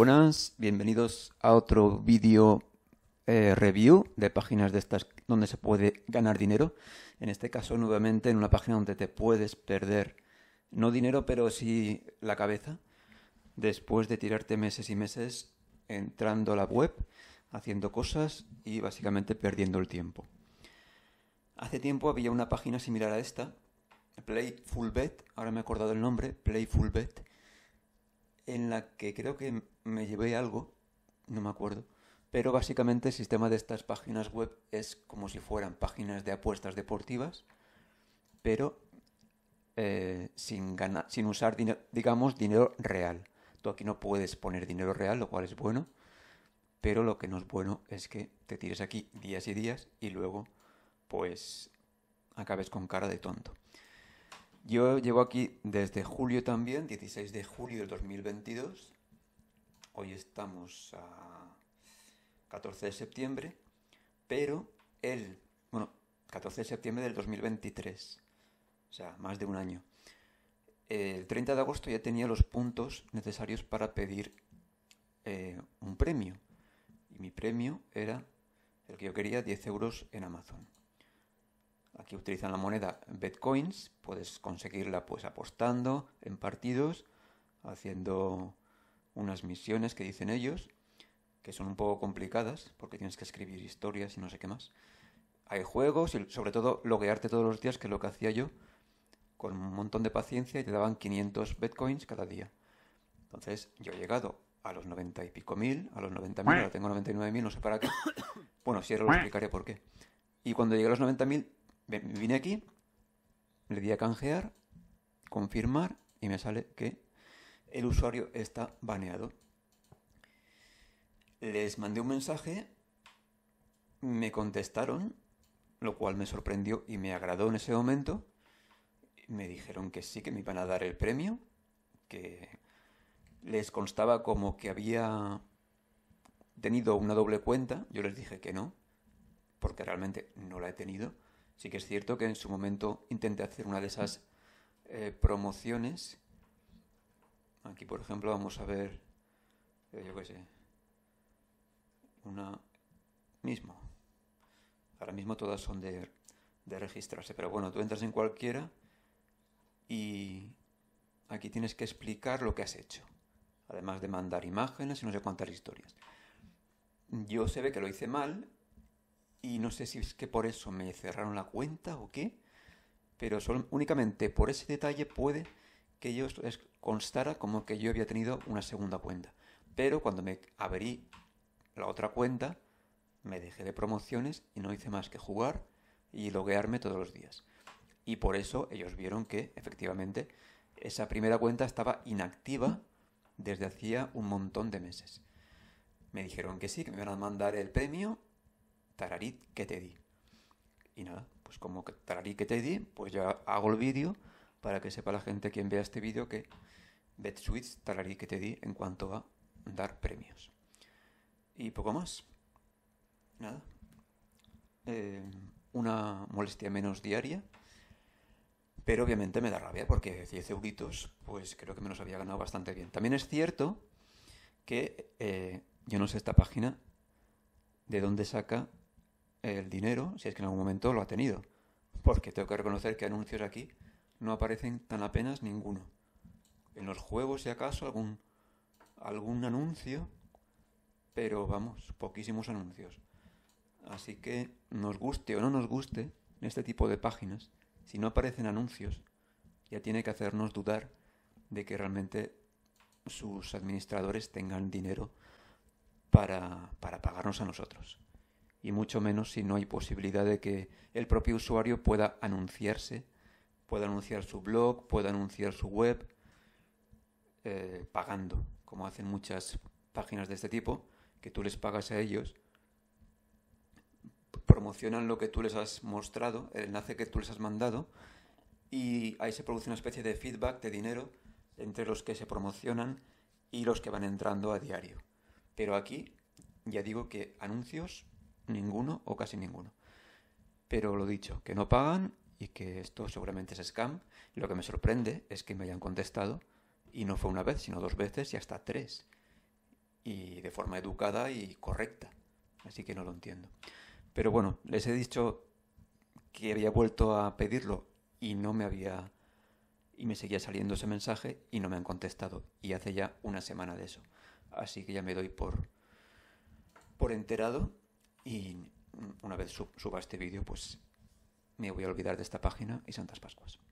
buenas, bienvenidos a otro vídeo eh, review de páginas de estas donde se puede ganar dinero. En este caso, nuevamente, en una página donde te puedes perder, no dinero, pero sí la cabeza, después de tirarte meses y meses entrando a la web, haciendo cosas y básicamente perdiendo el tiempo. Hace tiempo había una página similar a esta, PlayfulBet, Bet, ahora me he acordado el nombre, PlayfulBet. Bet en la que creo que me llevé algo, no me acuerdo, pero básicamente el sistema de estas páginas web es como si fueran páginas de apuestas deportivas, pero eh, sin, sin usar, digamos, dinero real. Tú aquí no puedes poner dinero real, lo cual es bueno, pero lo que no es bueno es que te tires aquí días y días y luego, pues, acabes con cara de tonto. Yo llevo aquí desde julio también, 16 de julio del 2022. Hoy estamos a 14 de septiembre, pero el, bueno, 14 de septiembre del 2023, o sea, más de un año. El 30 de agosto ya tenía los puntos necesarios para pedir eh, un premio. Y mi premio era el que yo quería, 10 euros en Amazon. Aquí utilizan la moneda Bitcoins, puedes conseguirla pues apostando en partidos, haciendo unas misiones que dicen ellos, que son un poco complicadas porque tienes que escribir historias y no sé qué más. Hay juegos y sobre todo loguearte todos los días, que es lo que hacía yo, con un montón de paciencia y te daban 500 Bitcoins cada día. Entonces yo he llegado a los 90 y pico mil, a los 90 mil, ahora tengo 99 mil, no sé para qué. Bueno, si ahora lo explicaré por qué. Y cuando llegué a los 90 mil vine aquí, le di a canjear, confirmar y me sale que el usuario está baneado. Les mandé un mensaje, me contestaron, lo cual me sorprendió y me agradó en ese momento. Me dijeron que sí, que me iban a dar el premio, que les constaba como que había tenido una doble cuenta. Yo les dije que no, porque realmente no la he tenido Sí que es cierto que en su momento intenté hacer una de esas eh, promociones. Aquí, por ejemplo, vamos a ver, eh, yo qué sé, una mismo. Ahora mismo todas son de, de registrarse, pero bueno, tú entras en cualquiera y aquí tienes que explicar lo que has hecho. Además de mandar imágenes y no sé cuántas historias. Yo se ve que lo hice mal y no sé si es que por eso me cerraron la cuenta o qué, pero únicamente por ese detalle puede que yo constara como que yo había tenido una segunda cuenta. Pero cuando me abrí la otra cuenta, me dejé de promociones y no hice más que jugar y loguearme todos los días. Y por eso ellos vieron que efectivamente esa primera cuenta estaba inactiva desde hacía un montón de meses. Me dijeron que sí, que me iban a mandar el premio tararit que te di. Y nada, pues como tararit que te di, pues ya hago el vídeo para que sepa la gente quien vea este vídeo que BetSwitch tararit que te di en cuanto a dar premios. Y poco más. Nada. Eh, una molestia menos diaria. Pero obviamente me da rabia porque 10 euritos, pues creo que me los había ganado bastante bien. También es cierto que eh, yo no sé esta página de dónde saca el dinero, si es que en algún momento lo ha tenido. Porque tengo que reconocer que anuncios aquí no aparecen tan apenas ninguno. En los juegos, si acaso, algún, algún anuncio, pero vamos, poquísimos anuncios. Así que, nos guste o no nos guste, en este tipo de páginas, si no aparecen anuncios, ya tiene que hacernos dudar de que realmente sus administradores tengan dinero para, para pagarnos a nosotros y mucho menos si no hay posibilidad de que el propio usuario pueda anunciarse, pueda anunciar su blog, pueda anunciar su web, eh, pagando, como hacen muchas páginas de este tipo, que tú les pagas a ellos, promocionan lo que tú les has mostrado, el enlace que tú les has mandado, y ahí se produce una especie de feedback de dinero entre los que se promocionan y los que van entrando a diario. Pero aquí, ya digo que anuncios ninguno o casi ninguno. Pero lo dicho, que no pagan y que esto seguramente es scam. lo que me sorprende es que me hayan contestado y no fue una vez, sino dos veces y hasta tres. Y de forma educada y correcta. Así que no lo entiendo. Pero bueno, les he dicho que había vuelto a pedirlo y no me había... y me seguía saliendo ese mensaje y no me han contestado. Y hace ya una semana de eso. Así que ya me doy por por enterado y una vez suba este vídeo, pues me voy a olvidar de esta página y Santas Pascuas.